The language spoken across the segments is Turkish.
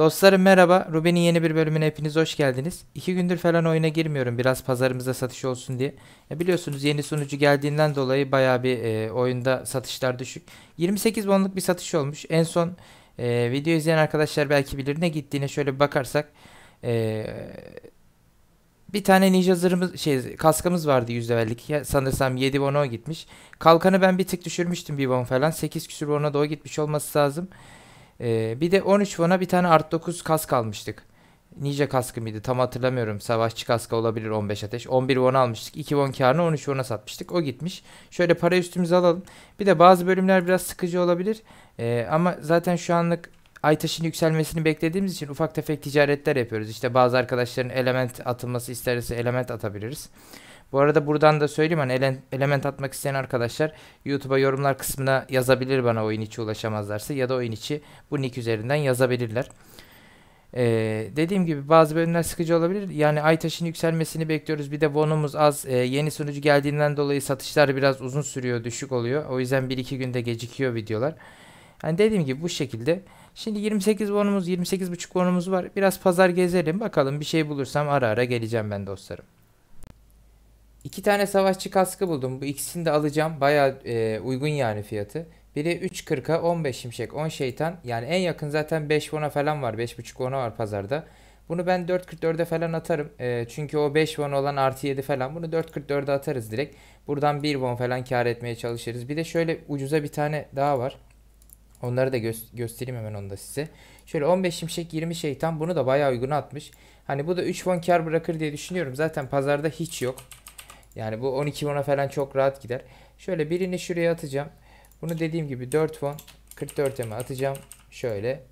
Dostlarım merhaba, Ruben'in yeni bir bölümüne hepiniz hoş geldiniz. İki gündür falan oyuna girmiyorum biraz pazarımızda satış olsun diye. Ya biliyorsunuz yeni sunucu geldiğinden dolayı baya bir e, oyunda satışlar düşük. 28 bonluk bir satış olmuş. En son e, video izleyen arkadaşlar belki bilir ne gittiğine şöyle bir bakarsak. E, bir tane ninja zırhımız, şey, kaskımız vardı %50'lik. Ya, sanırsam 7 bono gitmiş. Kalkanı ben bir tık düşürmüştüm bir bon falan. 8 küsür bona da o gitmiş olması lazım. Ee, bir de 13 fona bir tane art 9 kask almıştık. Nice kaskı mıydı tam hatırlamıyorum. Savaşçı kaskı olabilir 15 ateş. 11 won almıştık. 2 won karını 13 won'a satmıştık. O gitmiş. Şöyle para üstümüze alalım. Bir de bazı bölümler biraz sıkıcı olabilir. Ee, ama zaten şu anlık Aytaş'ın yükselmesini beklediğimiz için ufak tefek ticaretler yapıyoruz. İşte bazı arkadaşların element atılması isterse element atabiliriz. Bu arada buradan da söyleyeyim hani element atmak isteyen arkadaşlar YouTube'a yorumlar kısmına yazabilir bana oyun içi ulaşamazlarsa ya da oyun içi bu nick üzerinden yazabilirler. Ee, dediğim gibi bazı bölümler sıkıcı olabilir. Yani Aytaş'ın yükselmesini bekliyoruz. Bir de bonumuz az. Ee, yeni sunucu geldiğinden dolayı satışlar biraz uzun sürüyor, düşük oluyor. O yüzden 1-2 günde gecikiyor videolar. Yani dediğim gibi bu şekilde. Şimdi 28 bonumuz, 28.5 bonumuz var. Biraz pazar gezelim. Bakalım bir şey bulursam ara ara geleceğim ben dostlarım. İki tane savaşçı kaskı buldum. Bu ikisini de alacağım. Baya e, uygun yani fiyatı. Biri 3.40'a 15 şimşek 10 şeytan. Yani en yakın zaten 5 vona falan var. 5.5 vona var pazarda. Bunu ben 4.44'e falan atarım. E, çünkü o 5 won olan artı 7 falan. Bunu 4.44'e atarız direkt. Buradan 1 won falan kar etmeye çalışırız. Bir de şöyle ucuza bir tane daha var. Onları da gö göstereyim hemen onu da size. Şöyle 15 şimşek 20 şeytan bunu da baya uygun atmış. Hani bu da 3 won kar bırakır diye düşünüyorum. Zaten pazarda hiç yok. Yani bu 12 won'a falan çok rahat gider. Şöyle birini şuraya atacağım. Bunu dediğim gibi 4 won 44 eme atacağım. Şöyle.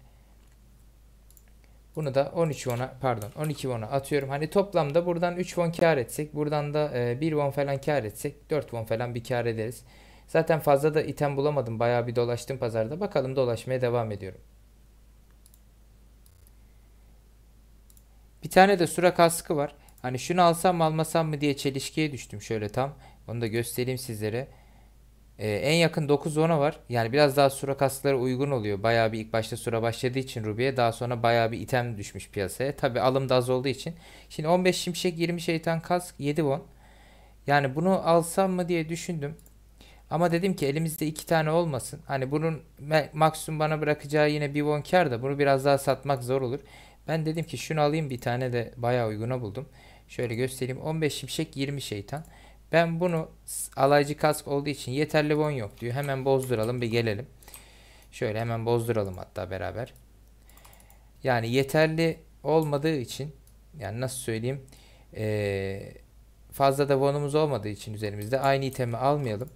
Bunu da 13 won'a pardon 12 won'a atıyorum. Hani toplamda buradan 3 won kar etsek buradan da 1 e, won falan kar etsek 4 won falan bir kar ederiz. Zaten fazla da item bulamadım. Bayağı bir dolaştım pazarda. Bakalım dolaşmaya devam ediyorum. Bir tane de sura kaskı var. Hani şunu alsam mı almasam mı diye çelişkiye düştüm şöyle tam. Onu da göstereyim sizlere. Ee, en yakın 9-10'a var. Yani biraz daha sura kasklara uygun oluyor. Bayağı bir ilk başta sura başladığı için Ruby'e daha sonra bayağı bir item düşmüş piyasaya. Tabi alım da az olduğu için. Şimdi 15 şimşek 20 şeytan kask 7 won. Yani bunu alsam mı diye düşündüm. Ama dedim ki elimizde iki tane olmasın. Hani bunun maksimum bana bırakacağı yine bir won kar da bunu biraz daha satmak zor olur. Ben dedim ki şunu alayım bir tane de bayağı uyguna buldum. Şöyle göstereyim. 15 şimşek 20 şeytan. Ben bunu alaycı kask olduğu için yeterli bon yok diyor. Hemen bozduralım bir gelelim. Şöyle hemen bozduralım hatta beraber. Yani yeterli olmadığı için yani nasıl söyleyeyim ee, fazla da bonumuz olmadığı için üzerimizde aynı itemi almayalım.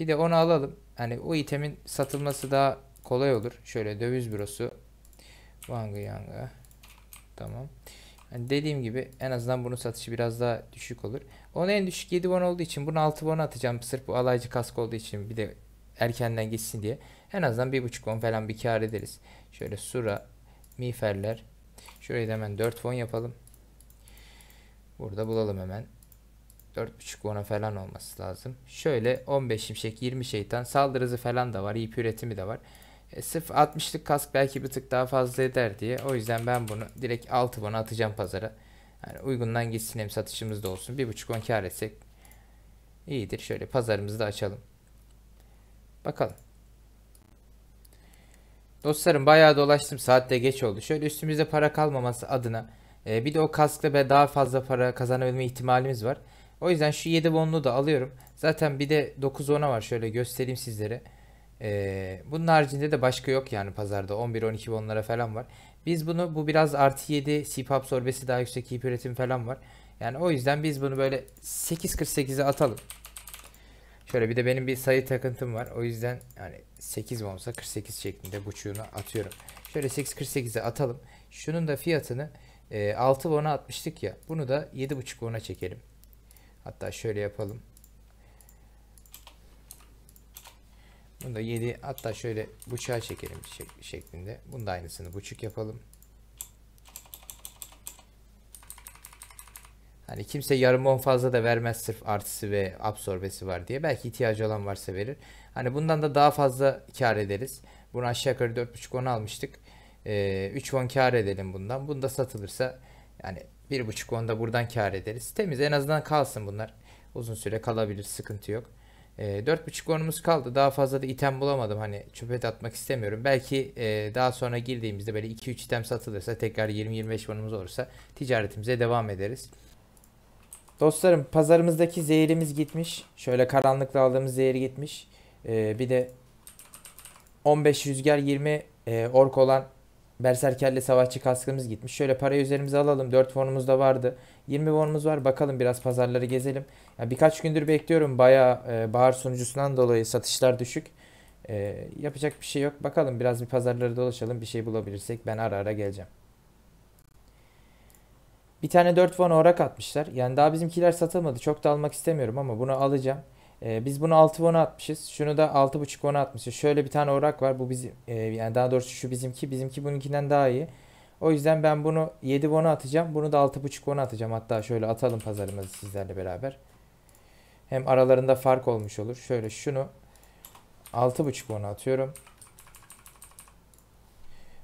Bir de onu alalım. Hani o itemin satılması daha kolay olur. Şöyle döviz bürosu. Wangı yangı. Tamam. Hani dediğim gibi en azından bunun satışı biraz daha düşük olur. Onun en düşük 7 won olduğu için bunu 6 won atacağım. Sırf bu alaycı kask olduğu için bir de erkenden gitsin diye. En azından 1.5 won falan bir kar ederiz. Şöyle sura, miferler. Şöyle hemen 4 won yapalım. Burada bulalım hemen. 4.5 won'a falan olması lazım. Şöyle 15 şimşek, 20 şeytan, saldırızı falan da var. İyi üretimi de var. E, sırf 60'lık kask belki bir tık daha fazla eder diye. O yüzden ben bunu direkt 6 bana atacağım pazara. Yani uygundan gitsin hem satışımız da olsun. 1.5-10 kar etsek iyidir. Şöyle pazarımızı da açalım. Bakalım. Dostlarım bayağı dolaştım. Saatte geç oldu. Şöyle üstümüzde para kalmaması adına e, bir de o kaskla ve daha fazla para kazanabilme ihtimalimiz var. O yüzden şu 7 bonlu da alıyorum. Zaten bir de 9-10'a var. Şöyle göstereyim sizlere. Ee, bunun haricinde de başka yok yani pazarda 11-12 bonlara falan var. Biz bunu bu biraz artı 7 CPAP sorbesi daha yüksek hip üretim falan var. Yani o yüzden biz bunu böyle 8.48'e atalım. Şöyle bir de benim bir sayı takıntım var. O yüzden yani 8 bonsa 48 şeklinde buçuğunu atıyorum. Şöyle 8.48'e atalım. Şunun da fiyatını e, 6 bona atmıştık ya. Bunu da 7.5 bona çekelim. Hatta şöyle yapalım. Bunu da 7 hatta şöyle bıçağı çekelim şeklinde. Bunu da aynısını buçuk yapalım. Hani kimse yarım 10 fazla da vermez sırf artısı ve absorbesi var diye. Belki ihtiyacı olan varsa verir. Hani bundan da daha fazla kar ederiz. Bunu aşağı yukarı 4.5-10 almıştık. Ee, 3 won kar edelim bundan. Bunda satılırsa yani 1.5 won da buradan kar ederiz. Temiz en azından kalsın bunlar. Uzun süre kalabilir sıkıntı yok. E, ee, 4.5 konumuz kaldı. Daha fazla da item bulamadım. Hani çöpe atmak istemiyorum. Belki e, daha sonra girdiğimizde böyle 2-3 item satılırsa tekrar 20-25 konumuz olursa ticaretimize devam ederiz. Dostlarım pazarımızdaki zehirimiz gitmiş. Şöyle karanlıkta aldığımız zehir gitmiş. E, bir de 15 rüzgar 20 e, ork olan Berserkerli savaşçı kaskımız gitmiş. Şöyle parayı üzerimize alalım. 4 fonumuz da vardı. 20 fonumuz var. Bakalım biraz pazarları gezelim. Yani birkaç gündür bekliyorum. Baya e, bahar sunucusundan dolayı satışlar düşük. E, yapacak bir şey yok. Bakalım biraz bir pazarları dolaşalım. Bir şey bulabilirsek ben ara ara geleceğim. Bir tane 4 fon orak atmışlar. Yani daha bizimkiler satılmadı. Çok da almak istemiyorum ama bunu alacağım. Ee, biz bunu 6 won'a atmışız. Şunu da 6.5 won'a atmışız. Şöyle bir tane orak var. Bu bizim e, yani daha doğrusu şu bizimki. Bizimki bununkinden daha iyi. O yüzden ben bunu 7 won'a atacağım. Bunu da 6.5 won'a atacağım. Hatta şöyle atalım pazarımızı sizlerle beraber. Hem aralarında fark olmuş olur. Şöyle şunu 6.5 won'a atıyorum.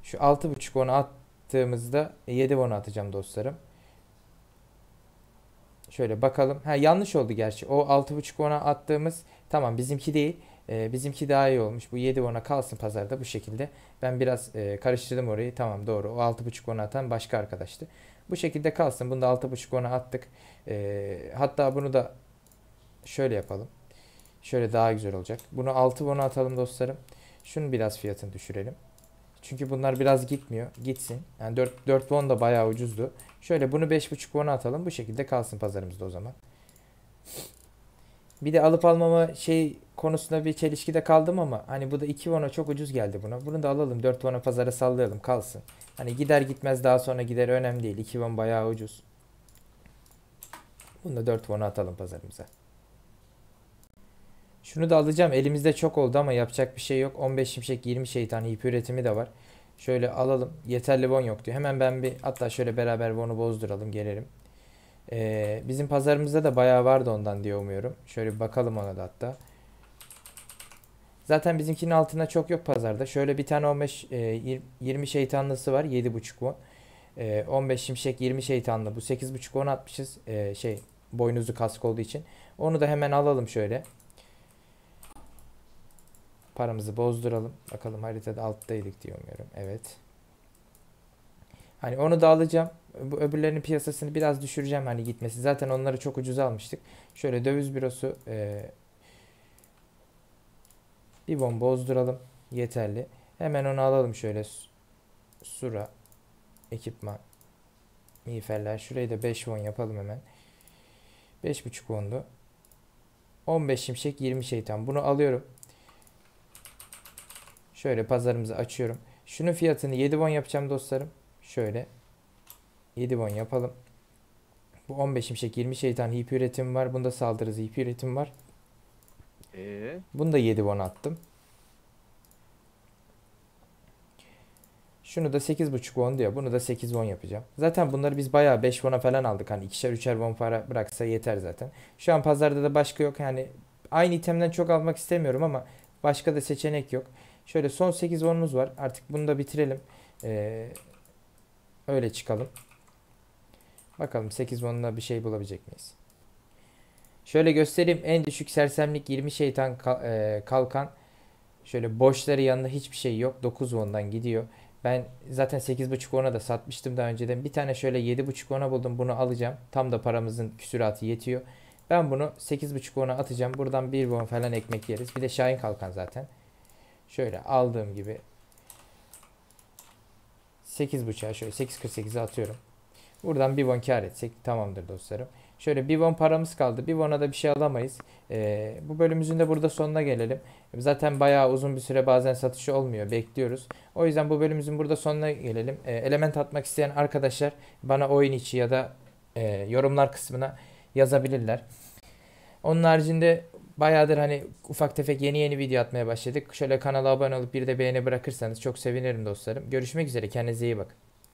Şu 6.5 won'a attığımızda 7 won'a atacağım dostlarım. Şöyle bakalım. Ha yanlış oldu gerçi. O 6.5 ona attığımız tamam bizimki değil. E, bizimki daha iyi olmuş. Bu 7 ona kalsın pazarda bu şekilde. Ben biraz e, karıştırdım orayı. Tamam doğru. O 6.5 ona atan başka arkadaştı. Bu şekilde kalsın. Bunu da 6.5 ona attık. E, hatta bunu da şöyle yapalım. Şöyle daha güzel olacak. Bunu 6 ona atalım dostlarım. Şunu biraz fiyatını düşürelim. Çünkü bunlar biraz gitmiyor. Gitsin. Yani 4, 4 won da bayağı ucuzdu. Şöyle bunu 5.5 won'a atalım. Bu şekilde kalsın pazarımızda o zaman. Bir de alıp almama şey konusunda bir çelişkide kaldım ama hani bu da 2 won'a çok ucuz geldi buna. Bunu da alalım 4 won'a pazara sallayalım kalsın. Hani gider gitmez daha sonra gider önemli değil. 2 won bayağı ucuz. Bunu da 4 won'a atalım pazarımıza. Şunu da alacağım. Elimizde çok oldu ama yapacak bir şey yok. 15 şimşek 20 şeytan ip üretimi de var. Şöyle alalım. Yeterli won yok diyor. Hemen ben bir hatta şöyle beraber won'u bozduralım gelelim. Ee, bizim pazarımızda da bayağı vardı ondan diye umuyorum. Şöyle bir bakalım ona da hatta. Zaten bizimkinin altına çok yok pazarda. Şöyle bir tane 15 e, 20 şeytanlısı var. 7.5 won. E, 15 şimşek 20 şeytanlı. Bu 8.5 won atmışız. E, şey boynuzu kask olduğu için. Onu da hemen alalım şöyle. Paramızı bozduralım. Bakalım haritada alttaydık diye umuyorum. Evet. Hani onu da alacağım. Bu öbürlerinin piyasasını biraz düşüreceğim hani gitmesi. Zaten onları çok ucuz almıştık. Şöyle döviz bürosu e, bir bomba bozduralım. Yeterli. Hemen onu alalım şöyle. Sura ekipman miğferler. Şurayı da 5 won yapalım hemen. 5.5 wondu. 15 şimşek 20 şeytan. Bunu alıyorum. Şöyle pazarımızı açıyorum. Şunun fiyatını 7 bon yapacağım dostlarım. Şöyle 7 bon yapalım. Bu 15 şimşek 20 şeytan hip üretim var. Bunda saldırız hip üretim var. Ee? Bunu da 7 won attım. Şunu da 8.5 bon diyor. Bunu da 8 bon yapacağım. Zaten bunları biz bayağı 5 bona falan aldık. Hani ikişer üçer bon para bıraksa yeter zaten. Şu an pazarda da başka yok. Yani aynı itemden çok almak istemiyorum ama başka da seçenek yok. Şöyle son 8 onumuz var. Artık bunu da bitirelim. Ee, öyle çıkalım. Bakalım 8 bonuna bir şey bulabilecek miyiz? Şöyle göstereyim. En düşük sersemlik 20 şeytan e, kalkan. Şöyle boşları yanında hiçbir şey yok. 9 ondan gidiyor. Ben zaten 8.5 ona da satmıştım daha önceden. Bir tane şöyle 7.5 ona buldum. Bunu alacağım. Tam da paramızın küsuratı yetiyor. Ben bunu 8.5 ona atacağım. Buradan 1 bon falan ekmek yeriz. Bir de Şahin Kalkan zaten şöyle aldığım gibi 8 bıçağı şöyle 8.48'e atıyorum. Buradan bir won kar etsek tamamdır dostlarım. Şöyle bir won paramız kaldı. Bir won'a da bir şey alamayız. Ee, bu bölümümüzün de burada sonuna gelelim. Zaten bayağı uzun bir süre bazen satışı olmuyor. Bekliyoruz. O yüzden bu bölümümüzün burada sonuna gelelim. Ee, element atmak isteyen arkadaşlar bana oyun içi ya da e, yorumlar kısmına yazabilirler. Onun haricinde Bayağıdır hani ufak tefek yeni yeni video atmaya başladık. Şöyle kanala abone olup bir de beğeni bırakırsanız çok sevinirim dostlarım. Görüşmek üzere kendinize iyi bakın.